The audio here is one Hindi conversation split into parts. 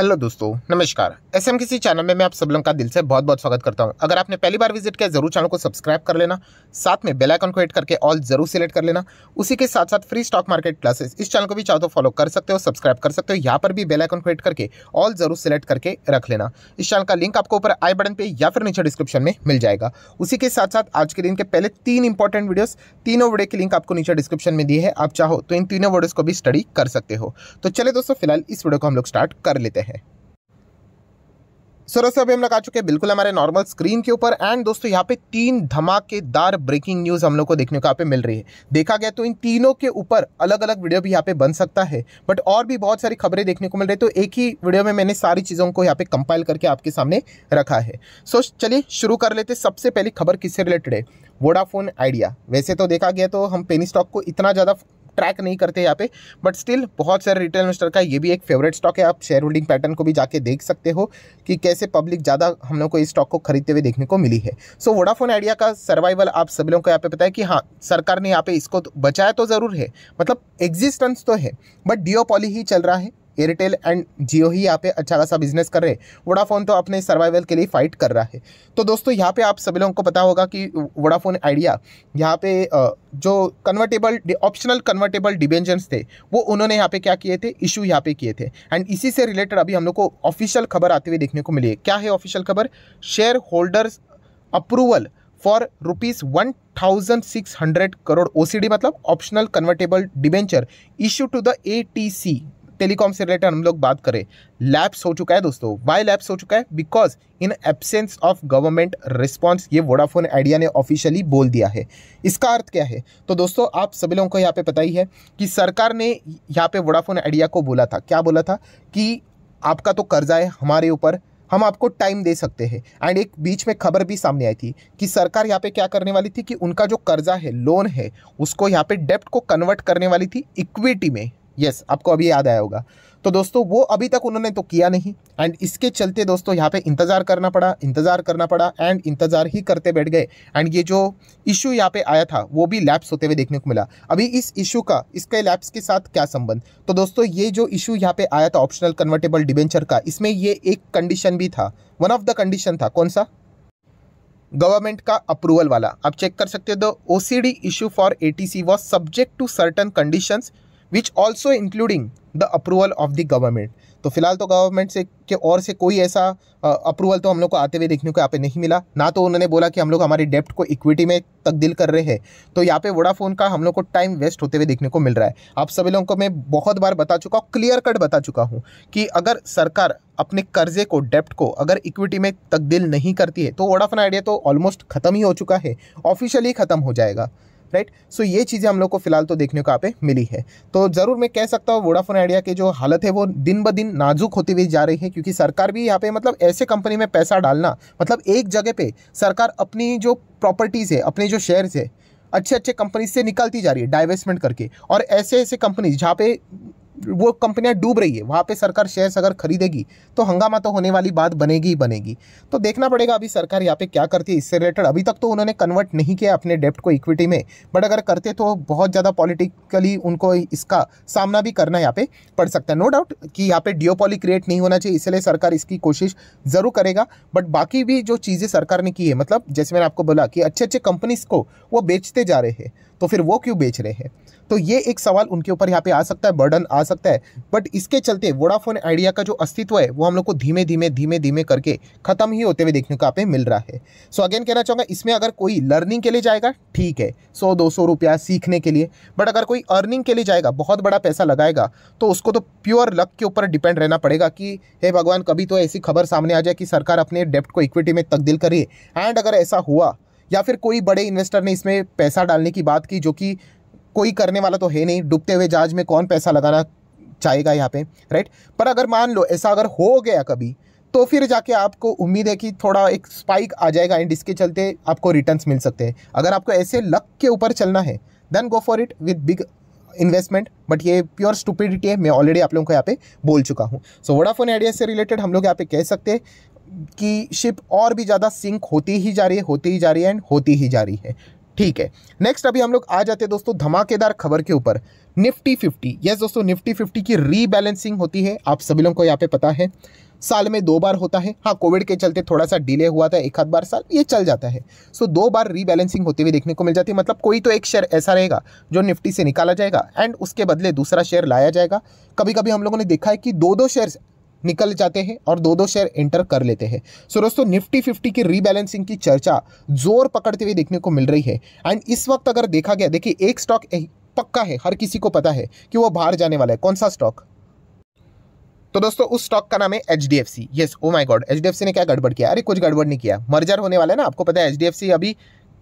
हेलो दोस्तों नमस्कार एस एम किसी चैनल में मैं आप सब लोगों का दिल से बहुत बहुत स्वागत करता हूं अगर आपने पहली बार विजिट किया जरूर चैनल को सब्सक्राइब कर लेना साथ में बेल आइकन को हिट करके ऑल जरूर सेलेक्ट कर लेना उसी के साथ साथ फ्री स्टॉक मार्केट क्लासेस इस चैनल को भी चाहो तो फॉलो कर सकते हो सब्सक्राइब कर सकते हो यहाँ पर भी बेलाइकन को हिट करके ऑल जरूर सेलेक्ट करके रख लेना इस चैनल का लिंक आपको ऊपर आई बटन पर या फिर नीचे डिस्क्रिप्शन में मिल जाएगा उसी के साथ साथ आज के दिन के पहले तीन इंपॉर्टेंट वीडियोज तीनों वीडियो के लिंक आपको नीचे डिस्क्रिप्शन में दिए है आप चाहो तो इन तीनों वीडियोज को भी स्टडी कर सकते हो तो चले दोस्तों फिलहाल इस वीडियो को हम लोग स्टार्ट कर लेते हैं है सर अभी हम लोग आ चुके हैं बिल्कुल हमारे नॉर्मल स्क्रीन के ऊपर एंड दोस्तों यहाँ पे तीन धमाकेदार ब्रेकिंग न्यूज़ हम लोग को देखने को यहाँ पे मिल रही है देखा गया तो इन तीनों के ऊपर अलग अलग वीडियो भी यहाँ पे बन सकता है बट और भी बहुत सारी खबरें देखने को मिल रही है तो एक ही वीडियो में मैंने सारी चीज़ों को यहाँ पे कंपाइल करके आपके सामने रखा है सो चलिए शुरू कर लेते सबसे पहली खबर किससे रिलेटेड है वोडाफोन आइडिया वैसे तो देखा गया तो हम पेनी स्टॉक को इतना ज़्यादा ट्रैक नहीं करते यहाँ पे बट स्टिल बहुत सारे रिटेल इन्वेस्टर का ये भी एक फेवरेट स्टॉक है आप शेयर होल्डिंग पैटर्न को भी जाके देख सकते हो कि कैसे पब्लिक ज़्यादा हम लोग को इस स्टॉक को खरीदते हुए देखने को मिली है सो वोडाफोन आइडिया का सर्वाइवल आप सभी लोगों को यहाँ पे पता है कि हाँ सरकार ने यहाँ पे इसको तो बचाया तो ज़रूर है मतलब एग्जिस्टेंस तो है बट डिओ ही चल रहा है एयरटेल एंड जियो ही यहाँ पे अच्छा खासा बिजनेस कर रहे हैं वोडाफोन तो अपने सर्वाइवल के लिए फाइट कर रहा है तो दोस्तों यहाँ पे आप सभी लोगों को पता होगा कि वोडाफोन आइडिया यहाँ पे जो कन्वर्टेबल ऑप्शनल कन्वर्टेबल डिबेंजर्स थे वो उन्होंने यहाँ पे क्या किए थे इशू यहाँ पे किए थे एंड इसी से रिलेटेड अभी हम लोग को ऑफिशियल खबर आते हुए देखने को मिली है क्या है ऑफिशियल खबर shareholders approval for rupees one thousand six hundred crore O मतलब optional convertible debenture issue to the A T C telecom से रिलेटेड हम लोग बात करें लैप्स हो चुका है दोस्तों वाई लैप्स हो चुका है because in absence of government response ये वोडाफोन आइडिया ने ऑफिशियली बोल दिया है इसका अर्थ क्या है तो दोस्तों आप सभी लोगों को यहाँ पे पता ही है कि सरकार ने यहाँ पे वोडाफोन आइडिया को बोला था क्या बोला था कि आपका तो कर्जा है हमारे ऊपर हम आपको टाइम दे सकते हैं एंड एक बीच में खबर भी सामने आई थी कि सरकार यहाँ पे क्या करने वाली थी कि उनका जो कर्जा है लोन है उसको यहाँ पे डेप्ट को कन्वर्ट करने वाली थी इक्विटी में यस आपको अभी याद आया होगा तो दोस्तों वो अभी तक उन्होंने तो किया नहीं एंड इसके चलते दोस्तों यहाँ पे इंतज़ार करना पड़ा इंतज़ार करना पड़ा एंड इंतज़ार ही करते बैठ गए एंड ये जो इशू यहाँ पे आया था वो भी लैप्स होते हुए देखने को मिला अभी इस इशू का इसके लैप्स के साथ क्या संबंध तो दोस्तों ये जो इशू यहाँ पे आया था ऑप्शनल कन्वर्टेबल डिवेंचर का इसमें ये एक कंडीशन भी था वन ऑफ द कंडीशन था कौन सा गवर्नमेंट का अप्रूवल वाला आप चेक कर सकते हो दो O C D issue for A T C was subject to certain conditions which also including the approval of the government तो फिलहाल तो गवर्नमेंट से के और से कोई ऐसा अप्रूवल तो हम लोग को आते हुए देखने को यहाँ पे नहीं मिला ना तो उन्होंने बोला कि हम लोग हमारी डेप्ट को इक्विटी में तब्दील कर रहे हैं तो यहाँ पे वोडाफोन का हम लोग को टाइम वेस्ट होते हुए देखने को मिल रहा है आप सभी लोगों को मैं बहुत बार बता चुका हूँ क्लियर कट बता चुका हूँ कि अगर सरकार अपने कर्जे को डेप्ट को अगर इक्विटी में तब्दील नहीं करती है तो वोडाफोन आइडिया तो ऑलमोस्ट ख़त्म ही हो चुका है ऑफिशियली ख़त्म हो जाएगा राइट सो ये चीज़ें हम लोग को फिलहाल तो देखने को यहाँ पे मिली है तो ज़रूर मैं कह सकता हूँ वोडाफोन आइडिया की जो हालत है वो दिन ब दिन नाजुक होती हुई जा रही है क्योंकि सरकार भी यहाँ पे मतलब ऐसे कंपनी में पैसा डालना मतलब एक जगह पे सरकार अपनी जो प्रॉपर्टीज़ है अपने जो शेयर्स है अच्छे अच्छे कंपनीज से निकलती जा रही है डाइवेस्टमेंट करके और ऐसे ऐसे कंपनीज जहाँ पे वो कंपनियां डूब रही है वहाँ पे सरकार शेयर्स अगर खरीदेगी तो हंगामा तो होने वाली बात बनेगी ही बनेगी तो देखना पड़ेगा अभी सरकार यहाँ पे क्या करती है इससे रिलेटेड अभी तक तो उन्होंने कन्वर्ट नहीं किया अपने डेप्ट को इक्विटी में बट अगर करते तो बहुत ज़्यादा पॉलिटिकली उनको इसका सामना भी करना यहाँ पे पड़ सकता है नो डाउट कि यहाँ पे डिओपॉली क्रिएट नहीं होना चाहिए इसलिए सरकार इसकी कोशिश ज़रूर करेगा बट बाकी भी जो चीज़ें सरकार ने की है मतलब जैसे मैंने आपको बोला कि अच्छे अच्छे कंपनीज को वो बेचते जा रहे हैं तो फिर वो क्यों बेच रहे हैं तो ये एक सवाल उनके ऊपर यहाँ पे आ सकता है बर्डन आ सकता है बट इसके चलते वोडाफोन आइडिया का जो अस्तित्व है वो हम लोग को धीमे धीमे धीमे धीमे करके खत्म ही होते हुए देखने को आप मिल रहा है सो so अगेन कहना चाहूँगा इसमें अगर कोई लर्निंग के लिए जाएगा ठीक है सौ दो सौ रुपया सीखने के लिए बट अगर कोई अर्निंग के लिए जाएगा बहुत बड़ा पैसा लगाएगा तो उसको तो प्योर लक के ऊपर डिपेंड रहना पड़ेगा कि हे भगवान कभी तो ऐसी खबर सामने आ जाए कि सरकार अपने डेप्ट को इक्विटी में तब्दील करिए एंड अगर ऐसा हुआ या फिर कोई बड़े इन्वेस्टर ने इसमें पैसा डालने की बात की जो कि कोई करने वाला तो है नहीं डूबते हुए जहाज में कौन पैसा लगाना चाहेगा यहाँ पे राइट पर अगर मान लो ऐसा अगर हो गया कभी तो फिर जाके आपको उम्मीद है कि थोड़ा एक स्पाइक आ जाएगा एंड इसके चलते आपको रिटर्न्स मिल सकते हैं अगर आपको ऐसे लक के ऊपर चलना है then go for it with big investment but ये प्योर स्टूपिडिटी है मैं ऑलरेडी आप लोगों को यहाँ पे बोल चुका हूँ सो वोडाफोन आइडिया से रिलेटेड हम लोग यहाँ पे कह सकते हैं की शिप और भी ज़्यादा सिंक होती ही जा रही है होती ही जा रही है एंड होती ही जा रही है ठीक है नेक्स्ट अभी हम लोग आ जाते हैं दोस्तों धमाकेदार खबर के ऊपर निफ्टी फिफ्टी यस दोस्तों निफ्टी फिफ्टी की रीबैलेंसिंग होती है आप सभी लोगों को यहाँ पे पता है साल में दो बार होता है हाँ कोविड के चलते थोड़ा सा डिले हुआ था एक आध बार साल ये चल जाता है सो दो बार रीबैलेंसिंग होते हुए देखने को मिल जाती है मतलब कोई तो एक शेयर ऐसा रहेगा जो निफ्टी से निकाला जाएगा एंड उसके बदले दूसरा शेयर लाया जाएगा कभी कभी हम लोगों ने देखा है कि दो दो शेयर्स निकल जाते हैं और दो दो शेयर एंटर कर लेते हैं सो so, दोस्तों निफ्टी फिफ्टी की रीबैलेंसिंग की चर्चा जोर पकड़ते हुए देखने को मिल रही है एंड इस वक्त अगर देखा गया देखिए एक स्टॉक पक्का है हर किसी को पता है कि वो बाहर जाने वाला है कौन सा स्टॉक तो दोस्तों उस स्टॉक का नाम है H D F C yes O my God H D F C ने क्या गड़बड़ किया अरे कुछ गड़बड़ नहीं किया मर्जर होने वाला है ना आपको पता है एच डी एफ सी अभी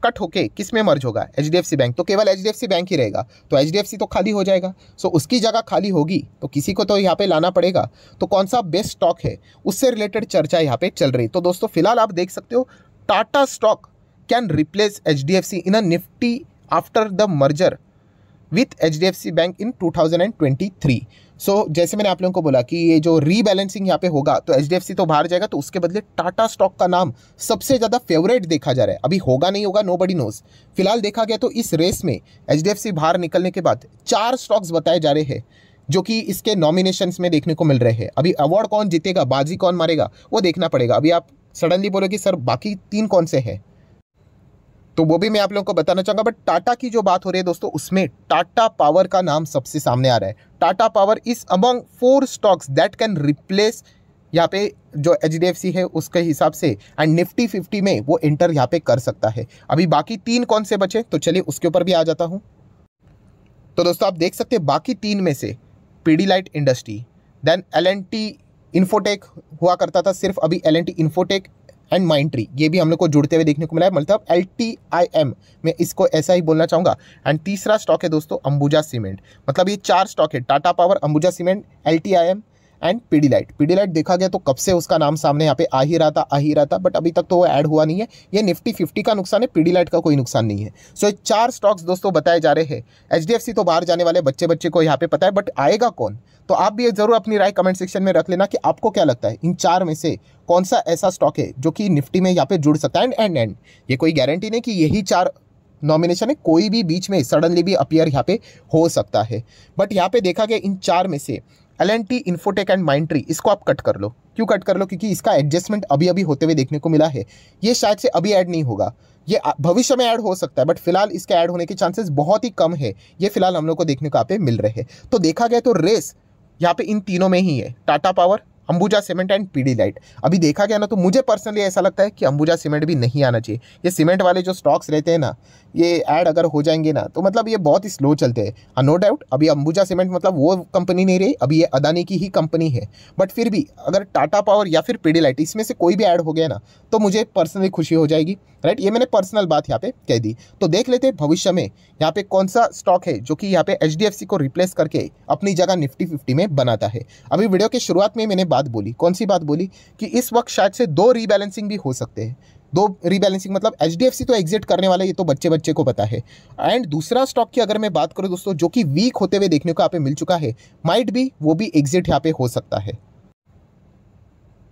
कट होके किस में मर्ज होगा H D F C bank तो केवल H D F C bank ही रहेगा तो एच डी एफ सी तो खाली हो जाएगा सो उसकी जगह खाली होगी तो किसी को तो यहाँ पे लाना पड़ेगा तो कौन सा बेस्ट स्टॉक है उससे रिलेटेड चर्चा यहाँ पे चल रही तो दोस्तों फिलहाल आप देख सकते हो Tata stock can replace H D F C in a Nifty after the merger with H D F C bank in two thousand and twenty three so जैसे मैंने आप लोगों को बोला कि ये जो रीबैलेंसिंग यहाँ पे होगा तो एच डी एफ सी तो बाहर जाएगा तो उसके बदले टाटा स्टॉक का नाम सबसे ज़्यादा फेवरेट देखा जा रहा है अभी होगा नहीं होगा नो बडी नोज फिलहाल देखा गया तो इस रेस में एच डी एफ सी बाहर निकलने के बाद चार स्टॉक्स बताए जा रहे हैं जो कि इसके नॉमिनेशन में देखने को मिल रहे हैं अभी अवार्ड कौन जीतेगा बाजी कौन मारेगा वो देखना पड़ेगा अभी आप सडनली बोलो कि सर बाकी तीन कौन से हैं तो वो भी मैं आप लोगों को बताना चाहूँगा बट टाटा की जो बात हो रही है दोस्तों उसमें टाटा पावर का नाम सबसे सामने आ रहा है Tata power is among four stocks that can replace यहाँ पे जो एच है उसके हिसाब से एंड निफ्टी फिफ्टी में वो इंटर यहाँ पे कर सकता है अभी बाकी तीन कौन से बचे तो चलिए उसके ऊपर भी आ जाता हूँ तो दोस्तों आप देख सकते हैं बाकी तीन में से Pidilite industry then L N T Infotech हुआ करता था सिर्फ अभी L N T Infotech and Mindtree ये भी हम लोग को जुड़ते हुए देखने को मिला है मतलब एल टी आई एम मैं इसको ऐसा ही बोलना चाहूँगा एंड तीसरा स्टॉक है दोस्तों अंबुजा सीमेंट मतलब ये चार स्टॉक है Tata power Ambuja cement L T I M and Pidilite Pidilite देखा गया तो कब से उसका नाम सामने यहाँ पे आ ही रहा था आ ही रहा था बट अभी तक तो वो ऐड हुआ नहीं है ये निफ्टी फिफ्टी का नुकसान है पीडीलाइट का कोई नुकसान नहीं है सो so, चार स्टॉक्स दोस्तों बताए जा रहे हैं एच तो बाहर जाने वाले बच्चे बच्चे को यहाँ पे पता है बट आएगा कौन तो आप भी ज़रूर अपनी राय कमेंट सेक्शन में रख लेना कि आपको क्या लगता है इन चार में से कौन सा ऐसा स्टॉक है जो कि निफ्टी में यहाँ पे जुड़ सकता है एंड एंड एंड ये कोई गारंटी नहीं कि यही चार नॉमिनेशन है कोई भी बीच में सडनली भी अपियर यहाँ पे हो सकता है बट यहाँ पे देखा गया इन चार में से L N T Infotech and tree इसको आप कट कर लो क्यों कट कर लो क्योंकि इसका एडजस्टमेंट अभी अभी होते हुए देखने को मिला है ये शायद से अभी ऐड नहीं होगा ये भविष्य में ऐड हो सकता है बट फिलहाल इसके ऐड होने के चांसेस बहुत ही कम है ये फिलहाल हम लोग को देखने को आप मिल रहे हैं तो देखा गया तो रेस यहाँ पे इन तीनों में ही है Tata power Ambuja cement and Pidilite अभी देखा गया ना तो मुझे पर्सनली ऐसा लगता है कि अंबुजा सीमेंट भी नहीं आना चाहिए ये सीमेंट वाले जो स्टॉक्स रहते हैं ना ये ऐड अगर हो जाएंगे ना तो मतलब ये बहुत ही स्लो चलते हैं नो डाउट अभी अंबुजा सीमेंट मतलब वो कंपनी नहीं रही अभी ये अदानी की ही कंपनी है बट फिर भी अगर टाटा पावर या फिर पीडी लाइट इसमें से कोई भी ऐड हो गया ना तो मुझे पर्सनली खुशी हो जाएगी राइट ये मैंने पर्सनल बात यहाँ पे कह दी तो देख लेते हैं भविष्य में यहाँ पे कौन सा स्टॉक है जो कि यहाँ पे एच को रिप्लेस करके अपनी जगह निफ्टी फिफ्टी में बनाता है अभी वीडियो के शुरुआत में मैंने बात बात बोली कौन सी बात बोली कि इस वक्त शायद से दो रीबैलेंसिंग भी हो सकते हैं दो रीबैलेंसिंग मतलब एच डी एफ सी तो एग्जिट करने वाला ये तो बच्चे बच्चे को पता है एंड दूसरा स्टॉक की अगर मैं बात करूँ दोस्तों जो कि वीक होते हुए देखने को यहाँ पे मिल चुका है माइट भी वो भी एग्जिट यहाँ पे हो सकता है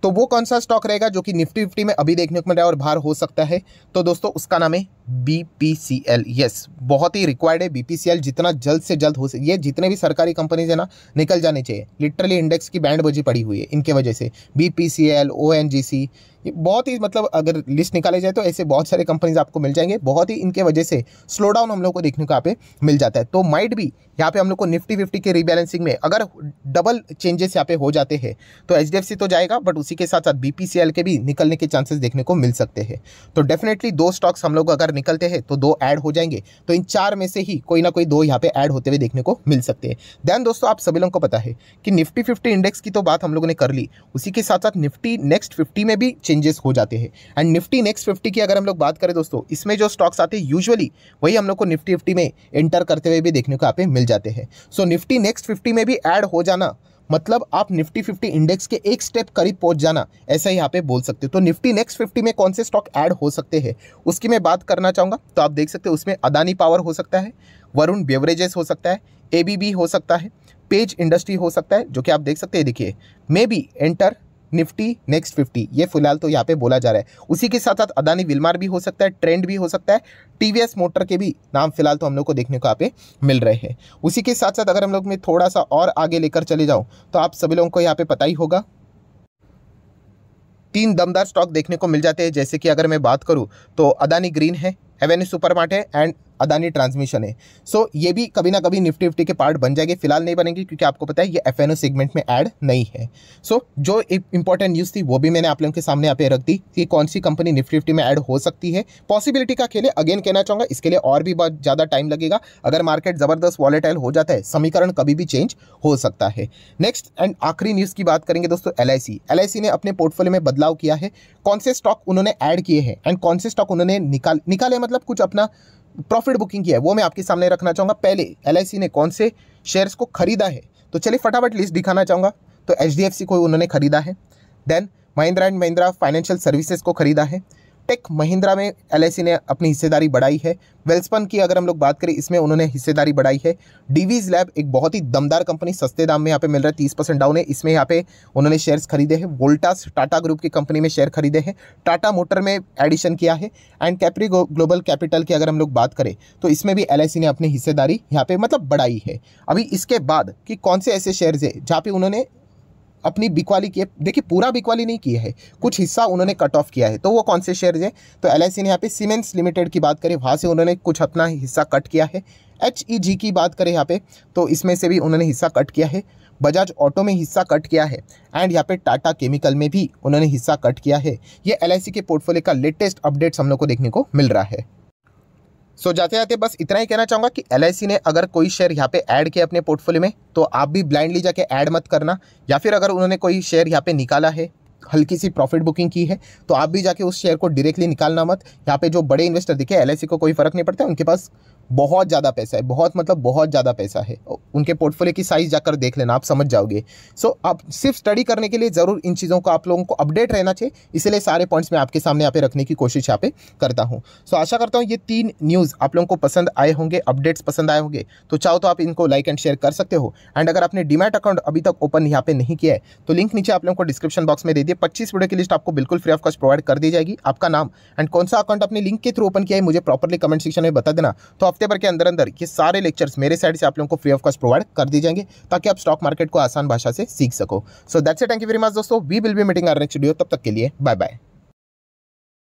तो वो कौन सा स्टॉक रहेगा जो कि निफ्टी फिफ्टी में अभी देखने को मिल रहा है और बाहर हो सकता है तो दोस्तों उसका नाम है बीपीसीएल यस बहुत ही रिक्वायर्ड है बीपीसीएल जितना जल्द से जल्द हो सके ये जितने भी सरकारी कंपनीज है ना निकल जाने चाहिए लिटरली इंडेक्स की बैंड बजी पड़ी हुई है इनके वजह से बीपीसीएल ओएनजीसी ये बहुत ही मतलब अगर लिस्ट निकाले जाए तो ऐसे बहुत सारे कंपनीज आपको मिल जाएंगे बहुत ही इनके वजह से स्लो डाउन हम लोग को देखने को यहाँ पे मिल जाता है तो माइट भी यहाँ पे हम लोग को निफ्टी फिफ्टी के रीबैलेंसिंग में अगर डबल चेंजेस यहाँ पे हो जाते हैं तो एच तो जाएगा बट उसी के साथ साथ बी के भी निकलने के चांसेस देखने को मिल सकते हैं तो डेफिनेटली दो स्टॉक्स हम लोग अगर निकलते हैं तो दो ऐड हो जाएंगे तो इन चार में से ही कोई ना कोई दो यहाँ पे ऐड होते हुए देखने को मिल सकते हैं देन दोस्तों आप सभी लोगों को पता है कि निफ्टी फिफ्टी इंडेक्स की तो बात हम लोगों ने कर ली उसी के साथ साथ निफ्टी नेक्स्ट फिफ्टी में भी चेंजेस हो जाते हैं एंड निफ्टी नेक्स्ट फिफ्टी की अगर हम लोग बात करें दोस्तों इसमें जो स्टॉक्स आते हैं यूजुअली वही हम लोग को निफ्टी फिफ्टी में एंटर करते हुए भी देखने को यहाँ पे मिल जाते हैं सो निफ्टी नेक्स्ट फिफ्टी में भी ऐड हो जाना मतलब आप निफ्टी फिफ्टी इंडेक्स के एक स्टेप करीब पहुंच जाना ऐसा यहाँ पे बोल सकते हो तो निफ्टी नेक्स्ट फिफ्टी में कौन से स्टॉक ऐड हो सकते हैं उसकी मैं बात करना चाहूँगा तो आप देख सकते हो उसमें अदानी पावर हो सकता है वरुण बेवरेजेस हो सकता है ए हो सकता है पेज इंडस्ट्री हो सकता है जो कि आप देख सकते हैं देखिए maybe enter Nifty next fifty ये फिलहाल तो यहाँ पे बोला जा रहा है उसी के साथ साथ अदानी विलमार भी हो सकता है ट्रेंड भी हो सकता है टीवीएस मोटर के भी नाम फिलहाल तो हम लोग को देखने को यहाँ पे मिल रहे हैं उसी के साथ साथ अगर हम लोग में थोड़ा सा और आगे लेकर चले जाऊँ तो आप सभी लोगों को यहाँ पे पता ही होगा तीन दमदार स्टॉक देखने को मिल जाते हैं जैसे कि अगर मैं बात करूँ तो अदानी ग्रीन है एवेन्यू सुपर है एंड अदानी ट्रांसमिशन है सो so, ये भी कभी ना कभी निफ्टी निफ्टी के पार्ट बन जाएंगे फिलहाल नहीं बनेंगे क्योंकि आपको पता है ये एफ सेगमेंट में ऐड नहीं है सो so, जो इंपॉर्टेंट न्यूज़ थी वो भी मैंने आप लोगों के सामने यहाँ पे रख दी कि कौन सी कंपनी निफ्टी निफ्टी में ऐड हो सकती है पॉसिबिलिटी का खेले अगेन कहना चाहूँगा इसके लिए और भी बहुत ज़्यादा टाइम लगेगा अगर मार्केट ज़बरदस्त वॉलेटाइल हो जाता है समीकरण कभी भी चेंज हो सकता है नेक्स्ट एंड आखिरी न्यूज़ की बात करेंगे दोस्तों एल आई ने अपने पोर्टफोलियो में बदलाव किया है कौन से स्टॉक उन्होंने ऐड किए हैं एंड कौन से स्टॉक उन्होंने निकाल निकाले मतलब कुछ अपना प्रॉफिट बुकिंग किया है वो मैं आपके सामने रखना चाहूँगा पहले एल ने कौन से शेयर्स को खरीदा है तो चलिए फटाफट लिस्ट दिखाना चाहूँगा तो एच को उन्होंने खरीदा है then Mahindra and Mahindra financial services को खरीदा है टेक महिंद्रा में एल ने अपनी हिस्सेदारी बढ़ाई है वेल्सपन की अगर हम लोग बात करें इसमें उन्होंने हिस्सेदारी बढ़ाई है डीवीज लैब एक बहुत ही दमदार कंपनी सस्ते दाम में यहाँ पे मिल रहा है तीस परसेंट डाउन है इसमें यहाँ पे उन्होंने शेयर्स खरीदे हैं वोल्टास टाटा ग्रुप की कंपनी में शेयर खरीदे हैं टाटा मोटर में एडिशन किया है एंड कैप्री ग्लोबल कैपिटल की अगर हम लोग बात करें तो इसमें भी एल ने अपनी हिस्सेदारी यहाँ पे मतलब बढ़ाई है अभी इसके बाद कि कौन से ऐसे शेयर्स है जहाँ पे उन्होंने अपनी बिकवाली की देखिए पूरा बिकवाली नहीं किया है कुछ हिस्सा उन्होंने कट ऑफ किया है तो वो कौन से शेयर हैं तो एल ने यहाँ पे सीमेंट्स लिमिटेड की बात करें वहाँ से उन्होंने कुछ अपना हिस्सा कट किया है एच ई जी की बात करें यहाँ पे तो इसमें से भी उन्होंने हिस्सा कट किया है बजाज ऑटो में हिस्सा कट किया है एंड यहाँ पे टाटा केमिकल में भी उन्होंने हिस्सा कट किया है ये एल के पोर्टफोलियो का लेटेस्ट अपडेट्स हम लोग को देखने को मिल रहा है सो जाते जाते बस इतना ही कहना चाहूँगा कि एल ने अगर कोई शेयर यहाँ पे ऐड किया अपने पोर्टफोलियो में तो आप भी ब्लाइंडली जाके ऐड मत करना या फिर अगर उन्होंने कोई शेयर यहाँ पे निकाला है हल्की सी प्रॉफिट बुकिंग की है तो आप भी जाके उस शेयर को डायरेक्टली निकालना मत यहाँ पे जो बड़े इन्वेस्टर दिखे एल e को कोई फ़र्क नहीं पड़ता उनके पास बहुत ज़्यादा पैसा है बहुत मतलब बहुत ज़्यादा पैसा है उनके पोर्टफोलियो की साइज़ जाकर देख लेना आप समझ जाओगे सो so, आप सिर्फ स्टडी करने के लिए ज़रूर इन चीज़ों को आप लोगों को अपडेट रहना चाहिए इसलिए सारे पॉइंट्स मैं आपके सामने यहाँ पे रखने की कोशिश यहाँ पे करता हूँ सो so, आशा करता हूँ ये तीन न्यूज़ आप लोगों को पसंद आए होंगे अपडेट्स पसंद आए होंगे तो चाहो तो आप इनको लाइक एंड शेयर कर सकते हो एंड अगर आपने डिमेट अकाउंट अभी तक ओपन यहाँ पे नहीं किया है तो लिंक नीचे आप लोगों को डिस्क्रिप्शन बॉक्स में दे दिए पच्चीस वीडियो की लिस्ट आपको बिल्कुल फ्री ऑफ कॉस्ट प्रोवाइड कर दी जाएगी आपका नाम एंड कौन सा अकाउंट आपने लिंक के थ्रू ओपन किया है मुझे प्रॉपरली कमेंट सेक्शन में बता देना तो हफ्ते भर के अंदर अंदर ये सारे लेक्चर्स मेरे साइड से आप लोगों को फ्री ऑफ कॉस्ट प्रोवाइड कर दी जाएंगे ताकि आप स्टॉक मार्केट को आसान भाषा से सीख सको so that's a thank you very much दोस्तों we will be meeting our next video तब तक के लिए बाय बाय